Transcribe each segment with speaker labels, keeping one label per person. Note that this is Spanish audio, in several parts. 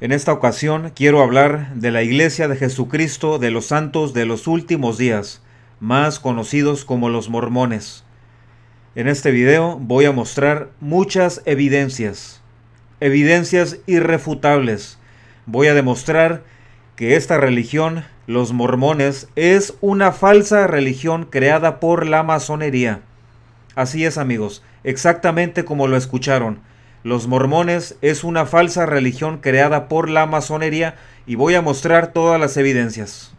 Speaker 1: En esta ocasión quiero hablar de la Iglesia de Jesucristo de los Santos de los Últimos Días, más conocidos como los mormones. En este video voy a mostrar muchas evidencias, evidencias irrefutables. Voy a demostrar que esta religión, los mormones, es una falsa religión creada por la masonería. Así es amigos, exactamente como lo escucharon. Los mormones es una falsa religión creada por la masonería y voy a mostrar todas las evidencias.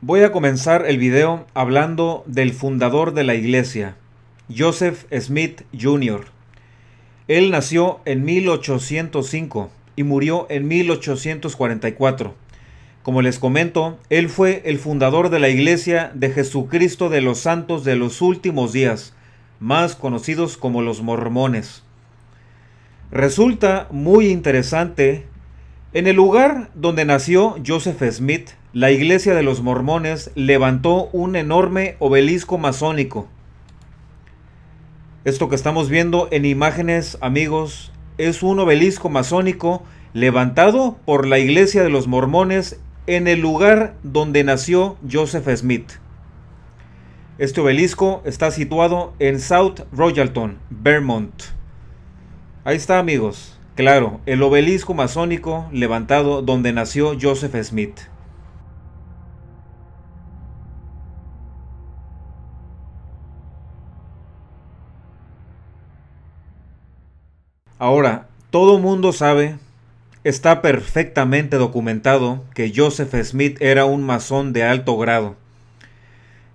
Speaker 1: Voy a comenzar el video hablando del fundador de la iglesia, Joseph Smith Jr. Él nació en 1805 y murió en 1844. Como les comento, él fue el fundador de la iglesia de Jesucristo de los Santos de los Últimos Días, más conocidos como los mormones resulta muy interesante. En el lugar donde nació Joseph Smith, la iglesia de los mormones levantó un enorme obelisco masónico. Esto que estamos viendo en imágenes, amigos, es un obelisco masónico levantado por la iglesia de los mormones en el lugar donde nació Joseph Smith. Este obelisco está situado en South Royalton, Vermont. Ahí está amigos, claro, el obelisco masónico levantado donde nació Joseph Smith. Ahora, todo mundo sabe, está perfectamente documentado que Joseph Smith era un masón de alto grado.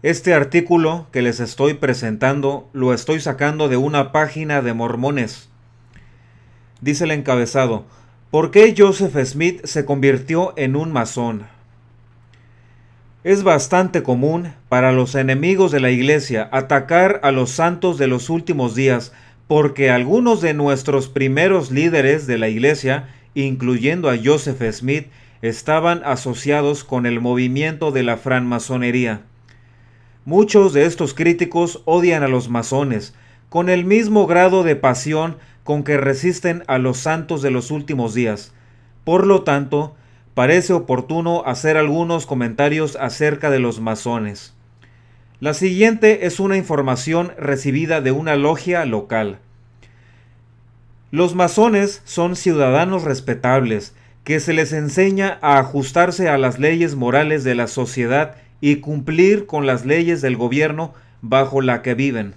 Speaker 1: Este artículo que les estoy presentando lo estoy sacando de una página de mormones Dice el encabezado, ¿por qué Joseph Smith se convirtió en un masón? Es bastante común para los enemigos de la Iglesia atacar a los santos de los últimos días porque algunos de nuestros primeros líderes de la Iglesia, incluyendo a Joseph Smith, estaban asociados con el movimiento de la francmasonería. Muchos de estos críticos odian a los masones, con el mismo grado de pasión con que resisten a los santos de los últimos días. Por lo tanto, parece oportuno hacer algunos comentarios acerca de los masones. La siguiente es una información recibida de una logia local. Los masones son ciudadanos respetables, que se les enseña a ajustarse a las leyes morales de la sociedad y cumplir con las leyes del gobierno bajo la que viven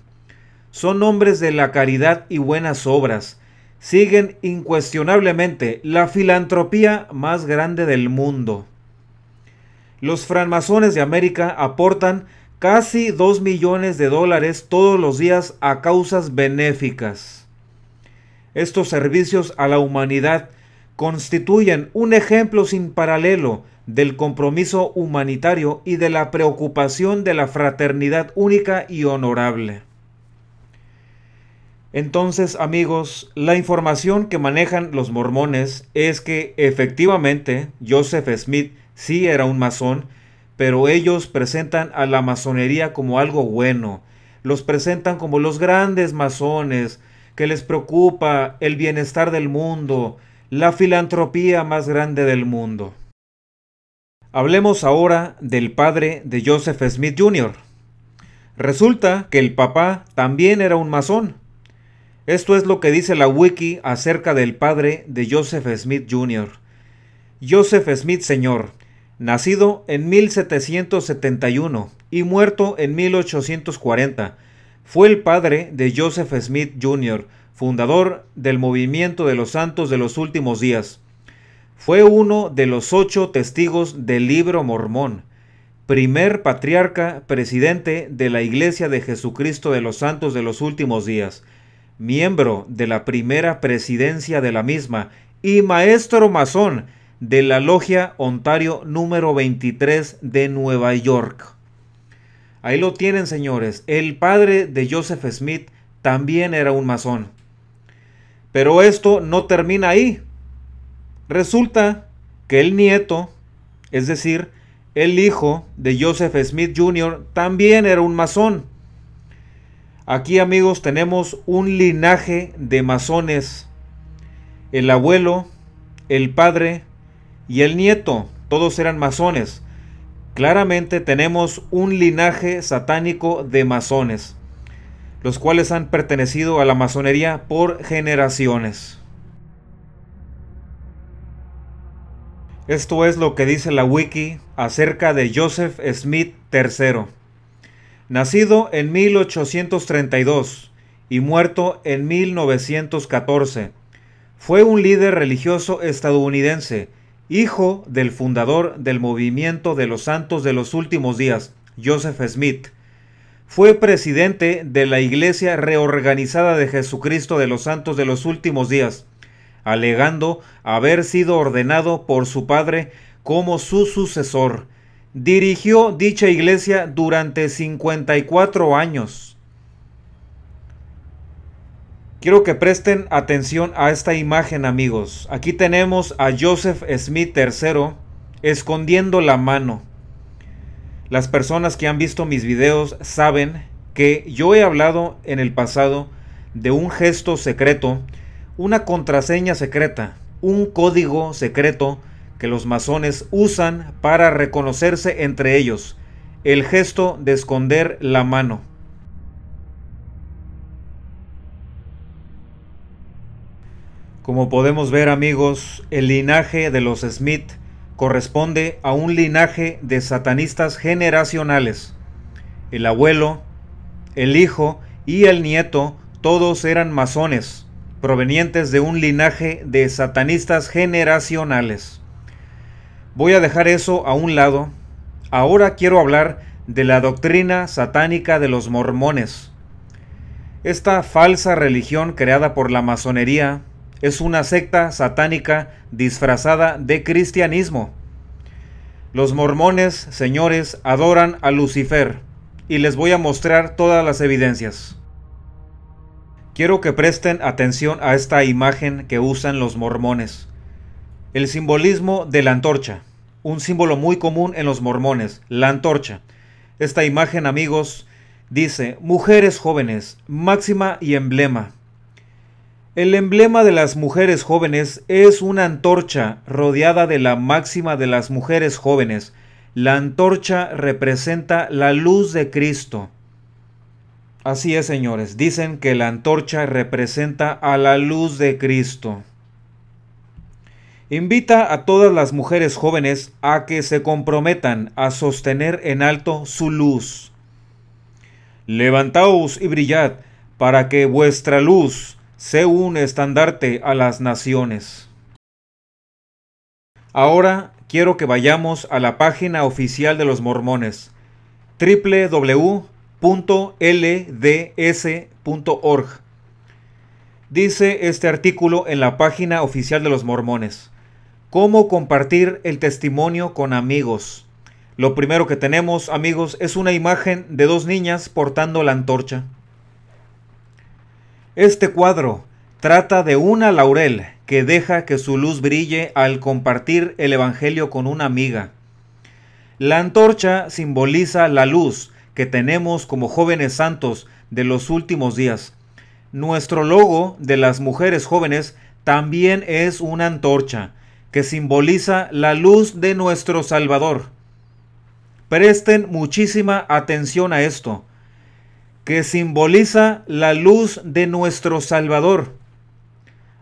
Speaker 1: son hombres de la caridad y buenas obras. Siguen incuestionablemente la filantropía más grande del mundo. Los francmasones de América aportan casi 2 millones de dólares todos los días a causas benéficas. Estos servicios a la humanidad constituyen un ejemplo sin paralelo del compromiso humanitario y de la preocupación de la fraternidad única y honorable. Entonces, amigos, la información que manejan los mormones es que efectivamente Joseph Smith sí era un masón, pero ellos presentan a la masonería como algo bueno. Los presentan como los grandes masones, que les preocupa el bienestar del mundo, la filantropía más grande del mundo. Hablemos ahora del padre de Joseph Smith Jr. Resulta que el papá también era un masón, esto es lo que dice la wiki acerca del padre de Joseph Smith Jr. Joseph Smith Sr., nacido en 1771 y muerto en 1840, fue el padre de Joseph Smith Jr., fundador del movimiento de los santos de los últimos días. Fue uno de los ocho testigos del libro mormón, primer patriarca presidente de la Iglesia de Jesucristo de los Santos de los Últimos Días, miembro de la primera presidencia de la misma y maestro masón de la Logia Ontario número 23 de Nueva York. Ahí lo tienen, señores. El padre de Joseph Smith también era un masón. Pero esto no termina ahí. Resulta que el nieto, es decir, el hijo de Joseph Smith Jr., también era un masón. Aquí amigos tenemos un linaje de masones. El abuelo, el padre y el nieto, todos eran masones. Claramente tenemos un linaje satánico de masones, los cuales han pertenecido a la masonería por generaciones. Esto es lo que dice la wiki acerca de Joseph Smith III nacido en 1832 y muerto en 1914. Fue un líder religioso estadounidense, hijo del fundador del movimiento de los santos de los últimos días, Joseph Smith. Fue presidente de la Iglesia Reorganizada de Jesucristo de los Santos de los Últimos Días, alegando haber sido ordenado por su padre como su sucesor Dirigió dicha iglesia durante 54 años. Quiero que presten atención a esta imagen amigos. Aquí tenemos a Joseph Smith III escondiendo la mano. Las personas que han visto mis videos saben que yo he hablado en el pasado de un gesto secreto, una contraseña secreta, un código secreto que los masones usan para reconocerse entre ellos, el gesto de esconder la mano. Como podemos ver amigos, el linaje de los Smith corresponde a un linaje de satanistas generacionales. El abuelo, el hijo y el nieto todos eran masones, provenientes de un linaje de satanistas generacionales. Voy a dejar eso a un lado. Ahora quiero hablar de la doctrina satánica de los mormones. Esta falsa religión creada por la masonería es una secta satánica disfrazada de cristianismo. Los mormones, señores, adoran a Lucifer y les voy a mostrar todas las evidencias. Quiero que presten atención a esta imagen que usan los mormones. El simbolismo de la antorcha, un símbolo muy común en los mormones, la antorcha. Esta imagen, amigos, dice, mujeres jóvenes, máxima y emblema. El emblema de las mujeres jóvenes es una antorcha rodeada de la máxima de las mujeres jóvenes. La antorcha representa la luz de Cristo. Así es, señores, dicen que la antorcha representa a la luz de Cristo. Invita a todas las mujeres jóvenes a que se comprometan a sostener en alto su luz. Levantaos y brillad para que vuestra luz sea un estandarte a las naciones. Ahora quiero que vayamos a la página oficial de los mormones www.lds.org. Dice este artículo en la página oficial de los mormones. ¿Cómo compartir el testimonio con amigos? Lo primero que tenemos, amigos, es una imagen de dos niñas portando la antorcha. Este cuadro trata de una laurel que deja que su luz brille al compartir el Evangelio con una amiga. La antorcha simboliza la luz que tenemos como jóvenes santos de los últimos días. Nuestro logo de las mujeres jóvenes también es una antorcha que simboliza la luz de nuestro Salvador. Presten muchísima atención a esto, que simboliza la luz de nuestro Salvador.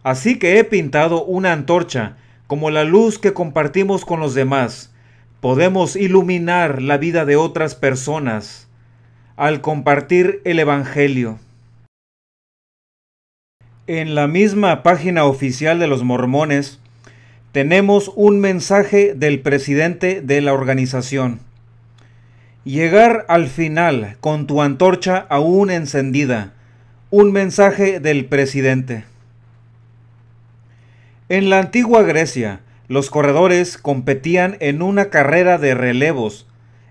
Speaker 1: Así que he pintado una antorcha como la luz que compartimos con los demás. Podemos iluminar la vida de otras personas al compartir el Evangelio. En la misma página oficial de los mormones, tenemos un mensaje del presidente de la organización. Llegar al final con tu antorcha aún encendida. Un mensaje del presidente. En la antigua Grecia, los corredores competían en una carrera de relevos.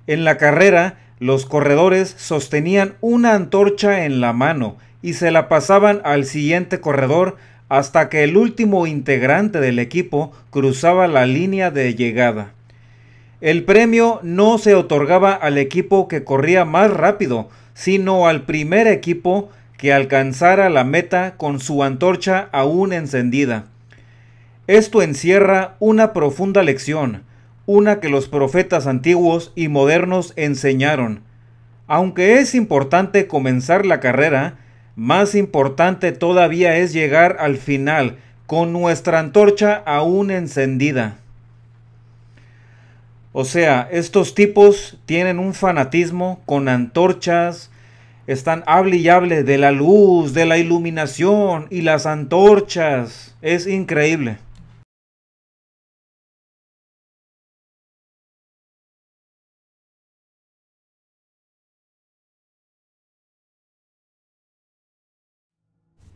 Speaker 1: En la carrera, los corredores sostenían una antorcha en la mano y se la pasaban al siguiente corredor hasta que el último integrante del equipo cruzaba la línea de llegada. El premio no se otorgaba al equipo que corría más rápido, sino al primer equipo que alcanzara la meta con su antorcha aún encendida. Esto encierra una profunda lección, una que los profetas antiguos y modernos enseñaron. Aunque es importante comenzar la carrera, más importante todavía es llegar al final con nuestra antorcha aún encendida. O sea, estos tipos tienen un fanatismo con antorchas, están hable y de la luz, de la iluminación y las antorchas. Es increíble.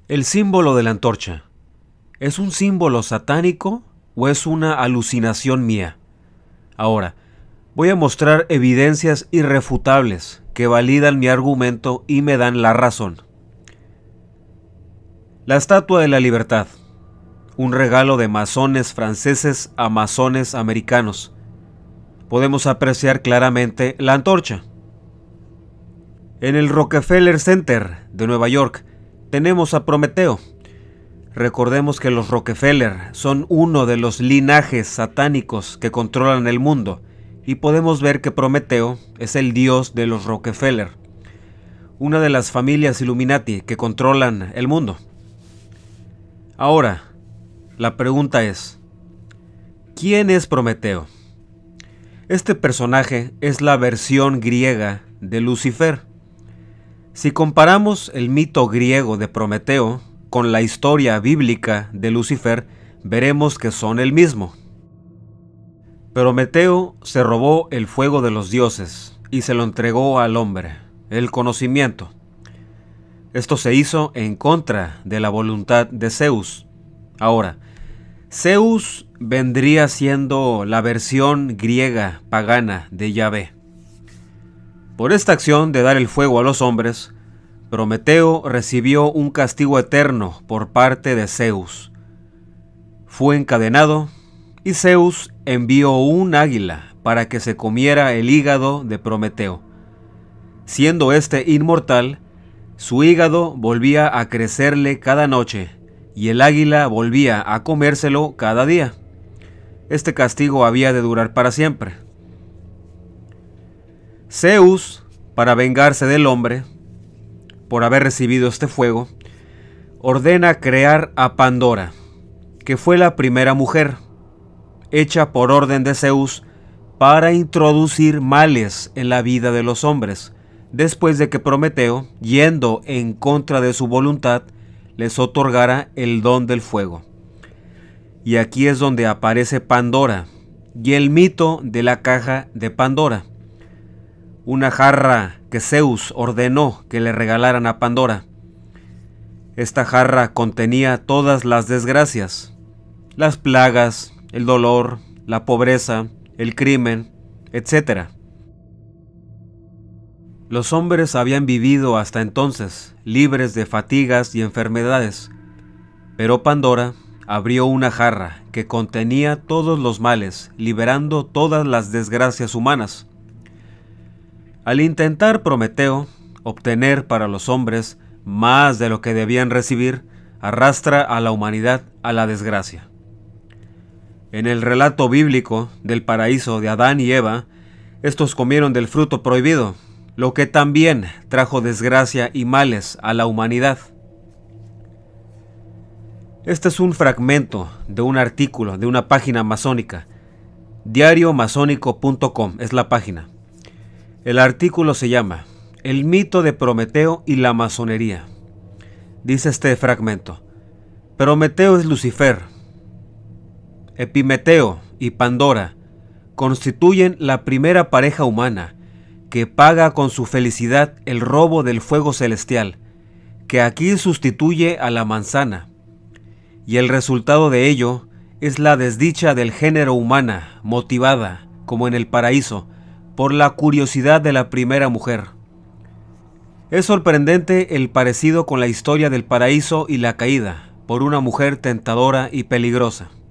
Speaker 1: El símbolo de la antorcha. ¿Es un símbolo satánico o es una alucinación mía? Ahora, voy a mostrar evidencias irrefutables que validan mi argumento y me dan la razón. La Estatua de la Libertad. Un regalo de masones franceses a masones americanos. Podemos apreciar claramente la antorcha. En el Rockefeller Center de Nueva York, tenemos a Prometeo. Recordemos que los Rockefeller son uno de los linajes satánicos que controlan el mundo, y podemos ver que Prometeo es el dios de los Rockefeller, una de las familias Illuminati que controlan el mundo. Ahora, la pregunta es, ¿quién es Prometeo? Este personaje es la versión griega de Lucifer si comparamos el mito griego de Prometeo con la historia bíblica de Lucifer, veremos que son el mismo. Prometeo se robó el fuego de los dioses y se lo entregó al hombre, el conocimiento. Esto se hizo en contra de la voluntad de Zeus. Ahora, Zeus vendría siendo la versión griega pagana de Yahvé. Por esta acción de dar el fuego a los hombres, Prometeo recibió un castigo eterno por parte de Zeus. Fue encadenado y Zeus envió un águila para que se comiera el hígado de Prometeo. Siendo este inmortal, su hígado volvía a crecerle cada noche y el águila volvía a comérselo cada día. Este castigo había de durar para siempre. Zeus, para vengarse del hombre por haber recibido este fuego, ordena crear a Pandora, que fue la primera mujer, hecha por orden de Zeus para introducir males en la vida de los hombres, después de que Prometeo, yendo en contra de su voluntad, les otorgara el don del fuego. Y aquí es donde aparece Pandora y el mito de la caja de Pandora una jarra que Zeus ordenó que le regalaran a Pandora. Esta jarra contenía todas las desgracias, las plagas, el dolor, la pobreza, el crimen, etc. Los hombres habían vivido hasta entonces libres de fatigas y enfermedades, pero Pandora abrió una jarra que contenía todos los males, liberando todas las desgracias humanas. Al intentar Prometeo obtener para los hombres más de lo que debían recibir, arrastra a la humanidad a la desgracia. En el relato bíblico del paraíso de Adán y Eva, estos comieron del fruto prohibido, lo que también trajo desgracia y males a la humanidad. Este es un fragmento de un artículo de una página masónica. Diariomasónico.com es la página. El artículo se llama El mito de Prometeo y la masonería. Dice este fragmento. Prometeo es Lucifer. Epimeteo y Pandora constituyen la primera pareja humana que paga con su felicidad el robo del fuego celestial, que aquí sustituye a la manzana. Y el resultado de ello es la desdicha del género humana, motivada, como en el paraíso, por la curiosidad de la primera mujer. Es sorprendente el parecido con la historia del paraíso y la caída por una mujer tentadora y peligrosa.